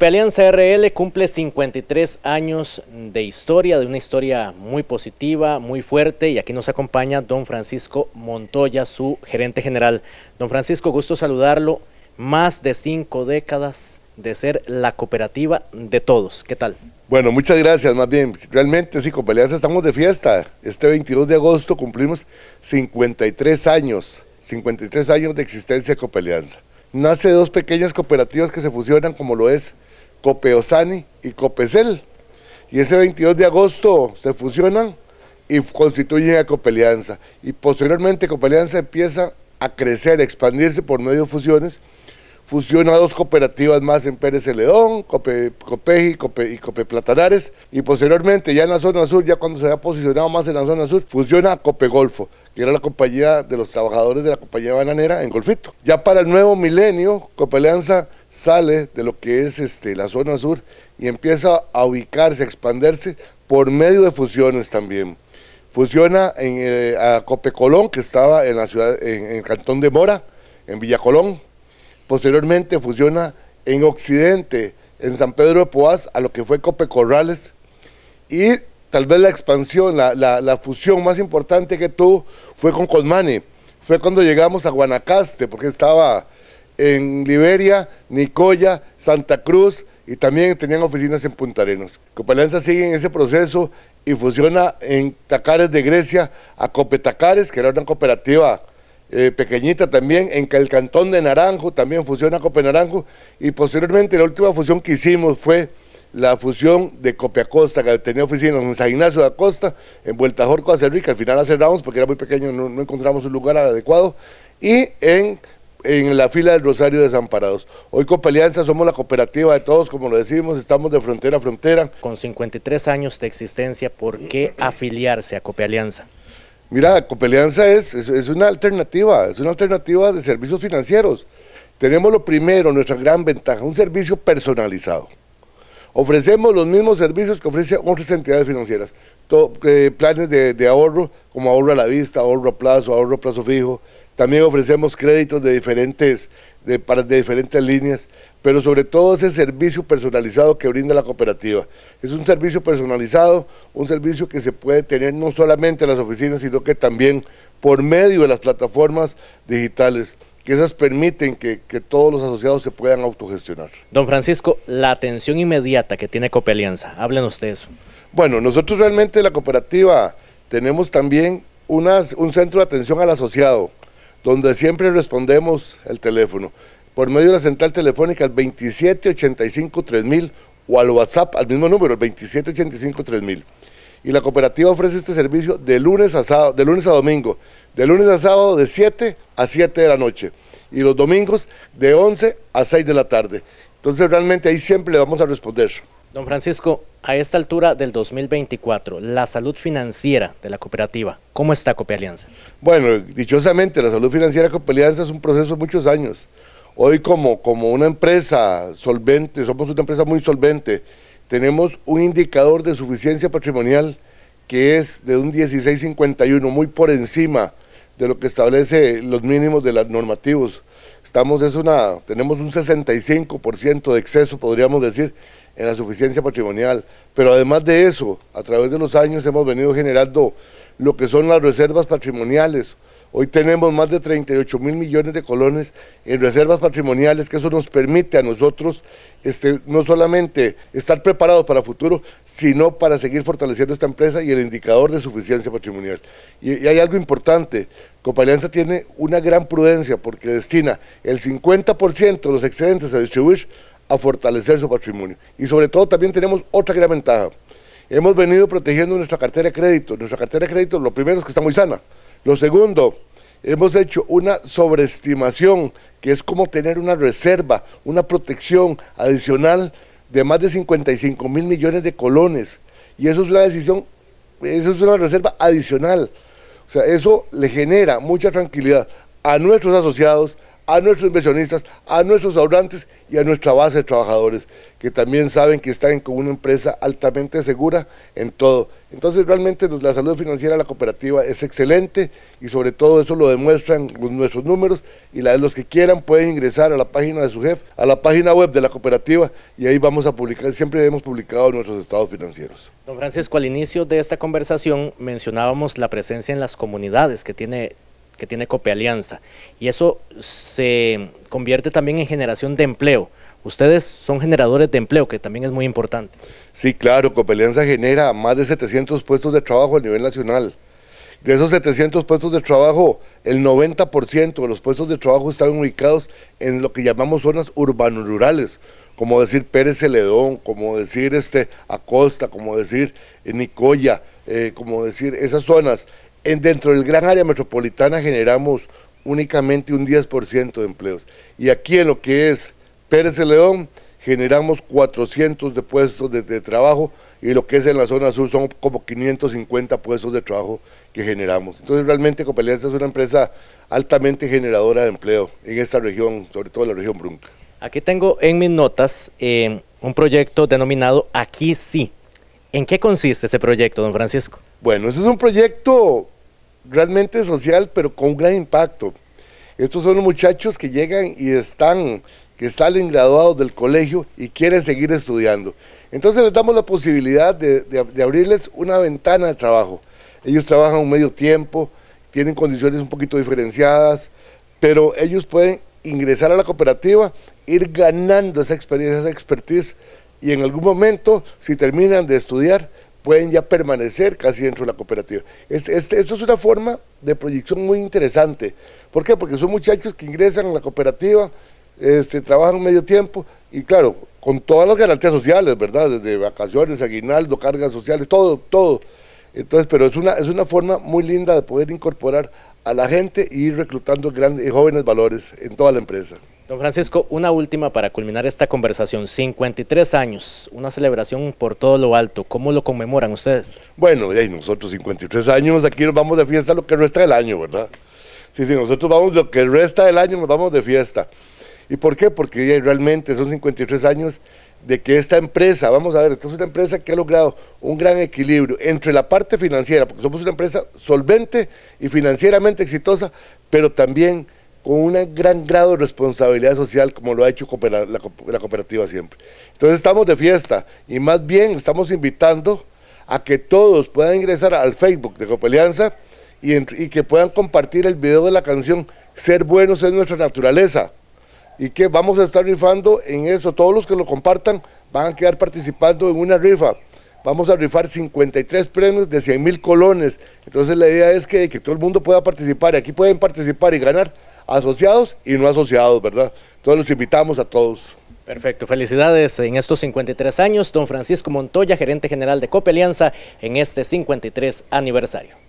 Alianza RL cumple 53 años de historia, de una historia muy positiva, muy fuerte, y aquí nos acompaña don Francisco Montoya, su gerente general. Don Francisco, gusto saludarlo. Más de cinco décadas de ser la cooperativa de todos. ¿Qué tal? Bueno, muchas gracias. Más bien, realmente sí, Copealianza estamos de fiesta. Este 22 de agosto cumplimos 53 años, 53 años de existencia de Copealianza nace dos pequeñas cooperativas que se fusionan como lo es Copeosani y Copecel. Y ese 22 de agosto se fusionan y constituyen a Copelianza. Y posteriormente Copelianza empieza a crecer, a expandirse por medio de fusiones fusiona dos cooperativas más en Pérez Celedón, Cope, Copeji y Cope, y Platanares, y posteriormente ya en la zona sur, ya cuando se había posicionado más en la zona sur, fusiona Cope Golfo, que era la compañía de los trabajadores de la compañía bananera en Golfito. Ya para el nuevo milenio, Cope Alianza sale de lo que es este, la zona sur y empieza a ubicarse, a expandirse por medio de fusiones también. Fusiona eh, a Cope Colón, que estaba en la ciudad, en, el cantón de Mora, en Villa Colón, Posteriormente fusiona en Occidente, en San Pedro de Poás, a lo que fue Cope Corrales. Y tal vez la expansión, la, fusión más importante que tuvo fue con Colmane. Fue cuando llegamos a Guanacaste, porque estaba en Liberia, Nicoya, Santa Cruz y también tenían oficinas en Punta Arenas. Copelanza sigue en ese proceso y fusiona en Tacares de Grecia a Copetacares, que era una cooperativa eh, pequeñita también, en el cantón de Naranjo, también fusiona Naranjo y posteriormente la última fusión que hicimos fue la fusión de Costa, que tenía oficinas en San Ignacio de Acosta, en Vuelta Jorco a que al final la cerramos porque era muy pequeño, no, encontramos un lugar adecuado, y en, en la fila del Rosario Desamparados. Hoy Copa Alianza somos la cooperativa de todos, como lo decimos, estamos de frontera a frontera. Con 53 años de existencia, ¿por qué afiliarse a Copia Alianza? Mira, Copelianza es, es, una alternativa, es una alternativa de servicios financieros. Tenemos lo primero, nuestra gran ventaja, un servicio personalizado. Ofrecemos los mismos servicios que ofrecen otras entidades financieras. Eh, planes de, de, ahorro, como ahorro a la vista, ahorro a plazo, ahorro a plazo fijo, también ofrecemos créditos de diferentes, de, diferentes líneas, pero sobre todo ese servicio personalizado que brinda la cooperativa. Es un servicio personalizado, un servicio que se puede tener no solamente en las oficinas, sino que también por medio de las plataformas digitales que esas permiten que, todos los asociados se puedan autogestionar. Don Francisco, la atención inmediata que tiene Copelianza, háblenos de eso. Bueno, nosotros realmente la cooperativa tenemos también unas, un centro de atención al asociado, donde siempre respondemos el teléfono, por medio de la central telefónica al 2785-3000 o al WhatsApp al mismo número, el 2785-3000. Y la cooperativa ofrece este servicio de lunes a, sábado, de lunes a domingo, de lunes a sábado de 7 a 7 de la noche y los domingos de 11 a 6 de la tarde. Entonces realmente ahí siempre le vamos a responder. Don Francisco, a esta altura del 2024, la salud financiera de la cooperativa, ¿cómo está Alianza? Bueno, dichosamente, la salud financiera de Alianza es un proceso de muchos años. Hoy como, como una empresa solvente, somos una empresa muy solvente, tenemos un indicador de suficiencia patrimonial que es de un 1651, muy por encima de lo que establece los mínimos de los normativos. Estamos, es una, tenemos un 65% de exceso, podríamos decir, en la suficiencia patrimonial. Pero además de eso, a través de los años hemos venido generando lo que son las reservas patrimoniales. Hoy tenemos más de 38 mil millones de colones en reservas patrimoniales, que eso nos permite a nosotros este, no solamente estar preparados para el futuro, sino para seguir fortaleciendo esta empresa y el indicador de suficiencia patrimonial. Y, hay algo importante, Copalianza tiene una gran prudencia porque destina el 50% de los excedentes a distribuir a fortalecer su patrimonio. Y sobre todo también tenemos otra gran ventaja. Hemos venido protegiendo nuestra cartera de crédito. Nuestra cartera de crédito, lo primero es que está muy sana. Lo segundo, hemos hecho una sobreestimación, que es como tener una reserva, una protección adicional de más de 55 mil millones de colones. Y eso es una decisión, eso es una reserva adicional. O sea, eso le genera mucha tranquilidad a nuestros asociados, a nuestros inversionistas, a nuestros ahorrantes y a nuestra base de trabajadores, que también saben que están con una empresa altamente segura en todo. Entonces realmente pues, la salud financiera de la cooperativa es excelente y sobre todo eso lo demuestran nuestros números y los que quieran pueden ingresar a la página de su jefe, a la página web de la cooperativa y ahí vamos a publicar, siempre hemos publicado nuestros estados financieros. Don Francisco, al inicio de esta conversación mencionábamos la presencia en las comunidades que tiene que tiene Alianza, Y eso se convierte también en generación de empleo. Ustedes son generadores de empleo, que también es muy importante. Sí, claro, Alianza genera más de 700 puestos de trabajo a nivel nacional. De esos 700 puestos de trabajo, el 90% de los puestos de trabajo están ubicados en lo que llamamos zonas rurales, como decir Pérez Celedón, como decir este, Acosta, como decir eh, Nicoya, eh, como decir esas zonas dentro del gran área metropolitana generamos únicamente un 10% de empleos. Y aquí en lo que es Pérez de León generamos 400 de puestos de, trabajo y lo que es en la zona sur son como 550 puestos de trabajo que generamos. Entonces realmente Copelianza es una empresa altamente generadora de empleo en esta región, sobre todo en la región Brunca. Aquí tengo en mis notas eh, un proyecto denominado Aquí sí. ¿En qué consiste ese proyecto, don Francisco? Bueno, ese es un proyecto realmente social, pero con un gran impacto. Estos son los muchachos que llegan y están, que salen graduados del colegio y quieren seguir estudiando. Entonces les damos la posibilidad de, abrirles una ventana de trabajo. Ellos trabajan un medio tiempo, tienen condiciones un poquito diferenciadas, pero ellos pueden ingresar a la cooperativa, ir ganando esa experiencia, esa expertise, y en algún momento, si terminan de estudiar, pueden ya permanecer casi dentro de la cooperativa. Este, esto es una forma de proyección muy interesante. ¿Por qué? Porque son muchachos que ingresan a la cooperativa, este, trabajan medio tiempo y claro, con todas las garantías sociales, ¿verdad? Desde vacaciones, aguinaldo, cargas sociales, todo, todo. Entonces, pero es una, es una forma muy linda de poder incorporar a la gente y ir reclutando grandes, jóvenes valores en toda la empresa. Don Francisco, una última para culminar esta conversación. 53 años, una celebración por todo lo alto. ¿Cómo lo conmemoran ustedes? Bueno, nosotros 53 años, aquí nos vamos de fiesta lo que resta del año, ¿verdad? Sí, sí, nosotros vamos lo que resta del año, nos vamos de fiesta. ¿Y por qué? Porque realmente son 53 años de que esta empresa, vamos a ver, esta es una empresa que ha logrado un gran equilibrio entre la parte financiera, porque somos una empresa solvente y financieramente exitosa, pero también con un gran grado de responsabilidad social como lo ha hecho la, cooperativa siempre. Entonces estamos de fiesta y más bien estamos invitando a que todos puedan ingresar al Facebook de Copelianza y, y, que puedan compartir el video de la canción Ser buenos es nuestra naturaleza. Y que vamos a estar rifando en eso. Todos los que lo compartan van a quedar participando en una rifa. Vamos a rifar 53 premios de 100 mil colones. Entonces la idea es que, que todo el mundo pueda participar. Y aquí pueden participar y ganar asociados y no asociados, ¿verdad? Entonces los invitamos a todos. Perfecto, felicidades en estos 53 años, don Francisco Montoya, gerente general de Cope Alianza, en este 53 aniversario.